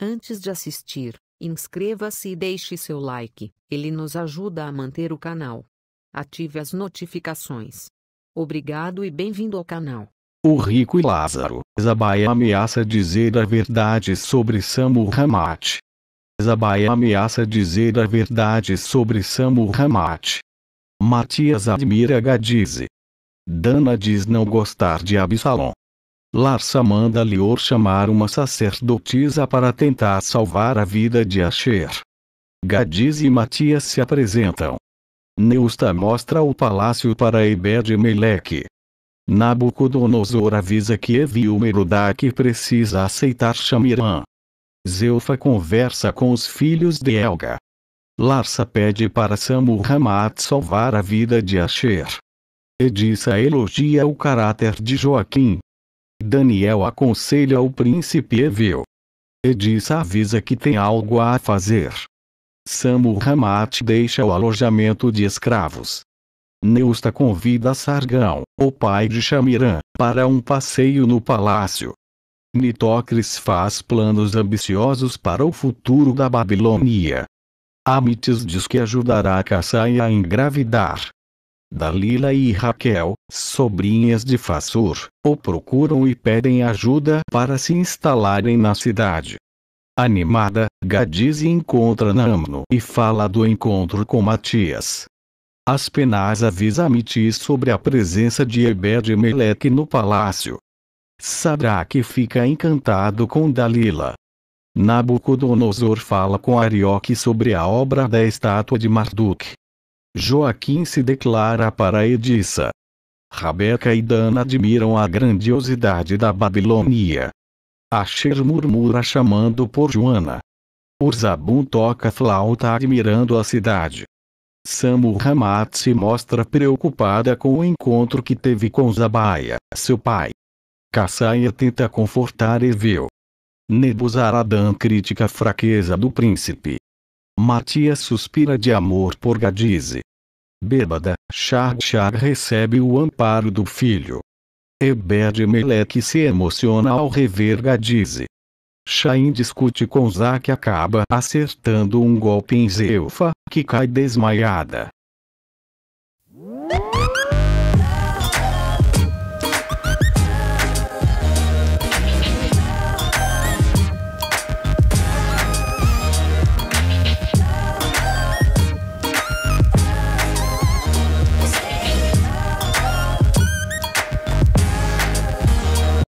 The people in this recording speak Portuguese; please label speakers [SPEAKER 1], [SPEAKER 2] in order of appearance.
[SPEAKER 1] Antes de assistir, inscreva-se e deixe seu like, ele nos ajuda a manter o canal. Ative as notificações. Obrigado e bem-vindo ao canal. O rico e Lázaro. Zabaya ameaça dizer a verdade sobre Samu Hamat. Zabaya ameaça dizer a verdade sobre Samu Hamat. Matias admira Gadize. Dana diz não gostar de Absalom. Larsa manda Lior chamar uma sacerdotisa para tentar salvar a vida de Asher. Gadiz e Matias se apresentam. Neusta mostra o palácio para Ebed Meleque. Nabucodonosor avisa que Evil Merodach precisa aceitar Shamirã. Zeufa conversa com os filhos de Elga. Larsa pede para Samu Hamat salvar a vida de Asher. Edissa elogia o caráter de Joaquim, Daniel aconselha o príncipe Evil. Edis avisa que tem algo a fazer. Samu Hamat deixa o alojamento de escravos. Neusta convida Sargão, o pai de Shamirã, para um passeio no palácio. Nitocris faz planos ambiciosos para o futuro da Babilônia. Amites diz que ajudará Kassai a engravidar. Dalila e Raquel, sobrinhas de Fassur, o procuram e pedem ajuda para se instalarem na cidade. Animada, Gadize encontra Namno e fala do encontro com Matias. Aspenaz avisa Mitis sobre a presença de Ebed Melek no palácio. Sadraque fica encantado com Dalila. Nabucodonosor fala com Arioque sobre a obra da estátua de Marduk, Joaquim se declara para Edissa. Rabeca e Dana admiram a grandiosidade da Babilônia. Asher murmura chamando por Joana. Urzabun toca flauta admirando a cidade. Samu Hamat se mostra preocupada com o encontro que teve com Zabaia, seu pai. Kassaya tenta confortar Evil. Nebuzaradan critica a fraqueza do príncipe, Matias suspira de amor por Gadize. Bêbada, Char Char recebe o amparo do filho. Ebed Melek se emociona ao rever Gadize. Shain discute com Zack e acaba acertando um golpe em Zeufa, que cai desmaiada.